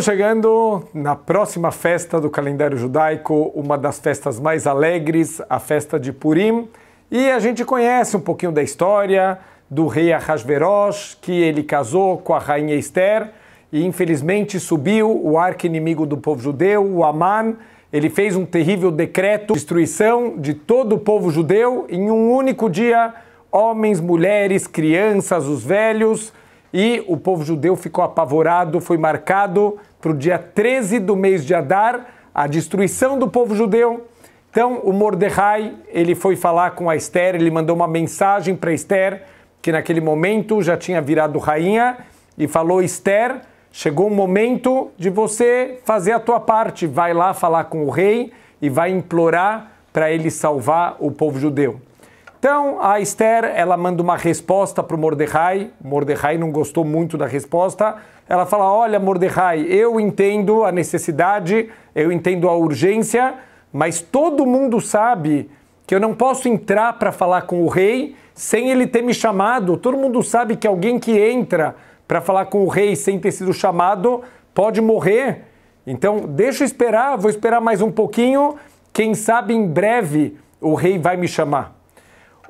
Estamos chegando na próxima festa do calendário judaico, uma das festas mais alegres, a festa de Purim, e a gente conhece um pouquinho da história do rei Ahasverosh, que ele casou com a rainha Esther e infelizmente subiu o arco inimigo do povo judeu, o Aman. Ele fez um terrível decreto de destruição de todo o povo judeu em um único dia, homens, mulheres, crianças, os velhos, e o povo judeu ficou apavorado, foi marcado para o dia 13 do mês de Adar, a destruição do povo judeu. Então, o Mordecai, ele foi falar com a Esther, ele mandou uma mensagem para Esther, que naquele momento já tinha virado rainha, e falou: Esther, chegou o momento de você fazer a tua parte. Vai lá falar com o rei e vai implorar para ele salvar o povo judeu. Então a Esther ela manda uma resposta para o Mordecai. Mordecai não gostou muito da resposta. Ela fala: Olha, Mordecai, eu entendo a necessidade, eu entendo a urgência, mas todo mundo sabe que eu não posso entrar para falar com o rei sem ele ter me chamado. Todo mundo sabe que alguém que entra para falar com o rei sem ter sido chamado pode morrer. Então deixa eu esperar, vou esperar mais um pouquinho. Quem sabe em breve o rei vai me chamar.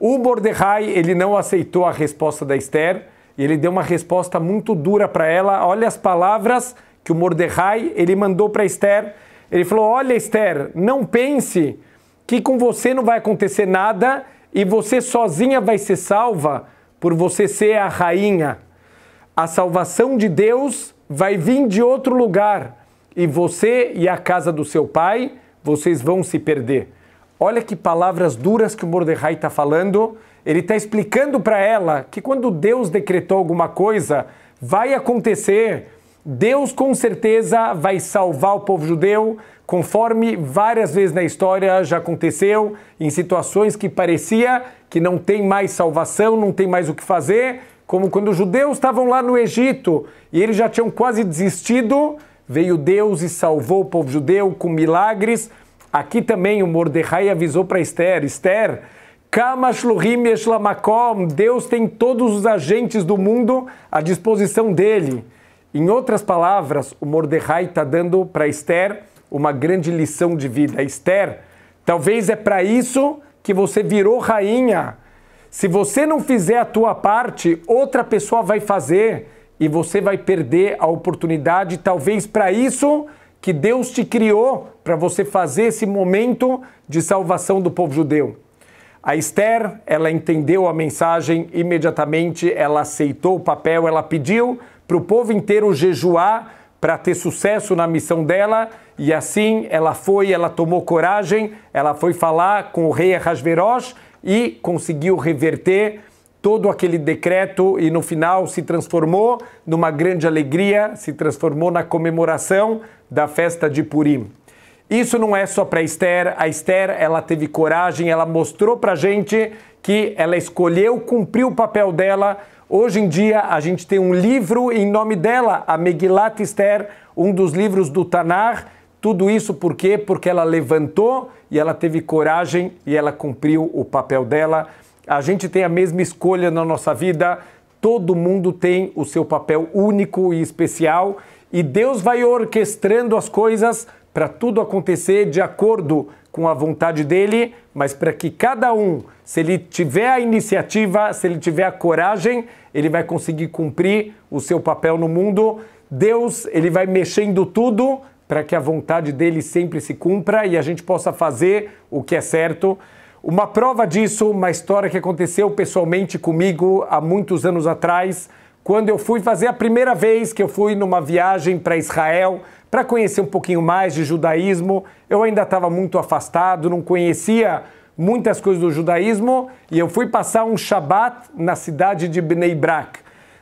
O Mordecai, ele não aceitou a resposta da Esther, e ele deu uma resposta muito dura para ela. Olha as palavras que o Mordecai, ele mandou para Esther. Ele falou: "Olha, Esther, não pense que com você não vai acontecer nada e você sozinha vai ser salva por você ser a rainha. A salvação de Deus vai vir de outro lugar e você e a casa do seu pai, vocês vão se perder." Olha que palavras duras que o Mordecai está falando. Ele está explicando para ela que quando Deus decretou alguma coisa, vai acontecer. Deus com certeza vai salvar o povo judeu, conforme várias vezes na história já aconteceu, em situações que parecia que não tem mais salvação, não tem mais o que fazer, como quando os judeus estavam lá no Egito e eles já tinham quase desistido, veio Deus e salvou o povo judeu com milagres, Aqui também o Mordecai avisou para Esther: Esther, Kamashlohim Eshlamakom, Deus tem todos os agentes do mundo à disposição dele. Em outras palavras, o Mordecai está dando para Esther uma grande lição de vida. Esther, talvez é para isso que você virou rainha. Se você não fizer a tua parte, outra pessoa vai fazer e você vai perder a oportunidade. Talvez para isso que Deus te criou para você fazer esse momento de salvação do povo judeu. A Esther, ela entendeu a mensagem imediatamente, ela aceitou o papel, ela pediu para o povo inteiro jejuar para ter sucesso na missão dela, e assim ela foi, ela tomou coragem, ela foi falar com o rei Arrasveros e conseguiu reverter todo aquele decreto e no final se transformou numa grande alegria, se transformou na comemoração da festa de Purim. Isso não é só para Esther, a Esther ela teve coragem, ela mostrou para gente que ela escolheu cumpriu o papel dela. Hoje em dia a gente tem um livro em nome dela, a Megilat Esther, um dos livros do Tanar. Tudo isso por quê? Porque ela levantou e ela teve coragem e ela cumpriu o papel dela a gente tem a mesma escolha na nossa vida, todo mundo tem o seu papel único e especial e Deus vai orquestrando as coisas para tudo acontecer de acordo com a vontade dele, mas para que cada um, se ele tiver a iniciativa, se ele tiver a coragem, ele vai conseguir cumprir o seu papel no mundo. Deus, ele vai mexendo tudo para que a vontade dele sempre se cumpra e a gente possa fazer o que é certo. Uma prova disso, uma história que aconteceu pessoalmente comigo há muitos anos atrás, quando eu fui fazer a primeira vez que eu fui numa viagem para Israel para conhecer um pouquinho mais de judaísmo. Eu ainda estava muito afastado, não conhecia muitas coisas do judaísmo e eu fui passar um Shabat na cidade de Bnei Brak.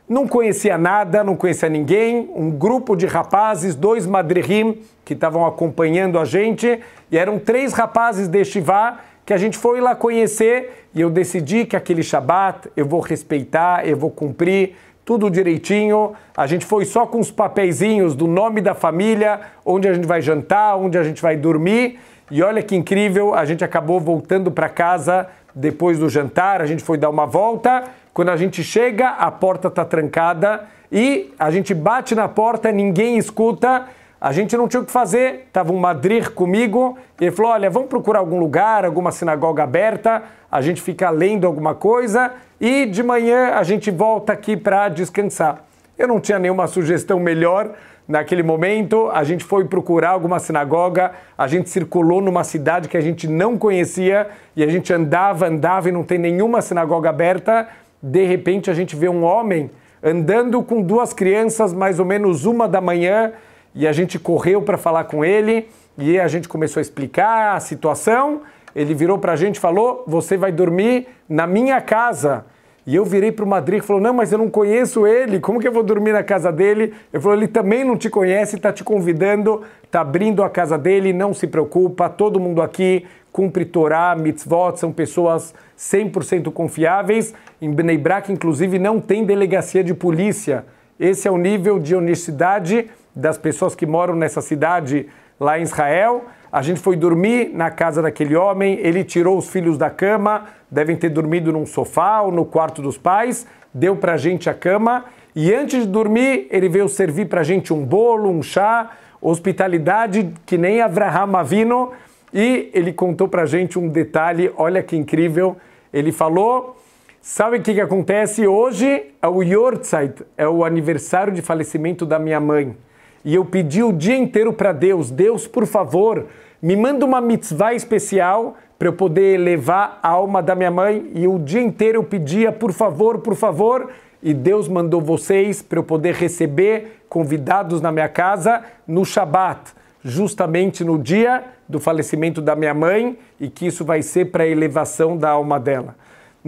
Não conhecia nada, não conhecia ninguém. Um grupo de rapazes, dois madrihim, que estavam acompanhando a gente, e eram três rapazes de Shivá que a gente foi lá conhecer e eu decidi que aquele Shabat eu vou respeitar, eu vou cumprir tudo direitinho. A gente foi só com os papeizinhos do nome da família, onde a gente vai jantar, onde a gente vai dormir. E olha que incrível, a gente acabou voltando para casa depois do jantar, a gente foi dar uma volta. Quando a gente chega, a porta está trancada e a gente bate na porta, ninguém escuta a gente não tinha o que fazer, estava um Madrid comigo, e ele falou: olha, vamos procurar algum lugar, alguma sinagoga aberta, a gente fica lendo alguma coisa e de manhã a gente volta aqui para descansar. Eu não tinha nenhuma sugestão melhor naquele momento, a gente foi procurar alguma sinagoga, a gente circulou numa cidade que a gente não conhecia e a gente andava, andava e não tem nenhuma sinagoga aberta. De repente a gente vê um homem andando com duas crianças, mais ou menos uma da manhã, e a gente correu para falar com ele e a gente começou a explicar a situação. Ele virou para a gente e falou: Você vai dormir na minha casa. E eu virei para o Madrid e falou: Não, mas eu não conheço ele, como que eu vou dormir na casa dele? Eu falou: Ele também não te conhece, está te convidando, está abrindo a casa dele, não se preocupa, todo mundo aqui cumpre Torá, mitzvot, são pessoas 100% confiáveis. Em Bnei Brak, inclusive, não tem delegacia de polícia. Esse é o nível de honestidade das pessoas que moram nessa cidade lá em Israel. A gente foi dormir na casa daquele homem, ele tirou os filhos da cama, devem ter dormido num sofá ou no quarto dos pais, deu pra gente a cama e antes de dormir, ele veio servir pra gente um bolo, um chá, hospitalidade que nem Avraham Avino e ele contou pra gente um detalhe, olha que incrível. Ele falou Sabe o que, que acontece? Hoje é o Yortzeit, é o aniversário de falecimento da minha mãe. E eu pedi o dia inteiro para Deus: Deus, por favor, me manda uma mitzvah especial para eu poder elevar a alma da minha mãe. E o dia inteiro eu pedia: por favor, por favor. E Deus mandou vocês para eu poder receber convidados na minha casa no Shabat, justamente no dia do falecimento da minha mãe, e que isso vai ser para a elevação da alma dela.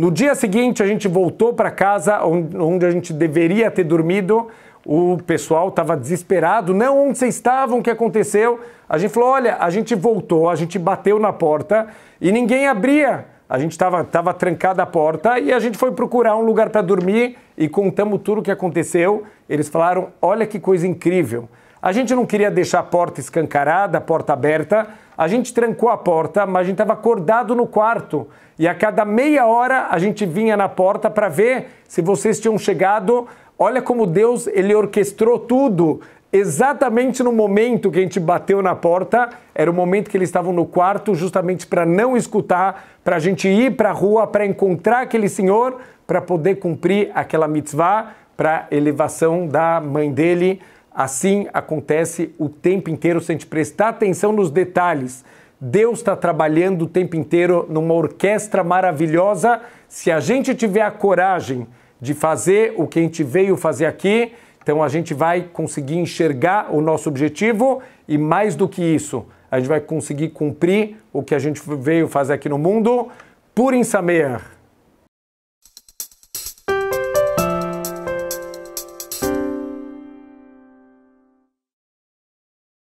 No dia seguinte, a gente voltou para casa onde a gente deveria ter dormido. O pessoal estava desesperado. Não, onde vocês estavam? O que aconteceu? A gente falou: olha, a gente voltou, a gente bateu na porta e ninguém abria. A gente estava tava trancada a porta e a gente foi procurar um lugar para dormir e contamos tudo o que aconteceu. Eles falaram: olha que coisa incrível. A gente não queria deixar a porta escancarada, a porta aberta, a gente trancou a porta, mas a gente estava acordado no quarto. E a cada meia hora a gente vinha na porta para ver se vocês tinham chegado. Olha como Deus ele orquestrou tudo. Exatamente no momento que a gente bateu na porta, era o momento que eles estavam no quarto, justamente para não escutar, para a gente ir para a rua, para encontrar aquele senhor, para poder cumprir aquela mitzvah, para elevação da mãe dele. Assim acontece o tempo inteiro se a gente prestar atenção nos detalhes. Deus está trabalhando o tempo inteiro numa orquestra maravilhosa. Se a gente tiver a coragem de fazer o que a gente veio fazer aqui, então a gente vai conseguir enxergar o nosso objetivo e, mais do que isso, a gente vai conseguir cumprir o que a gente veio fazer aqui no mundo. por Sameach.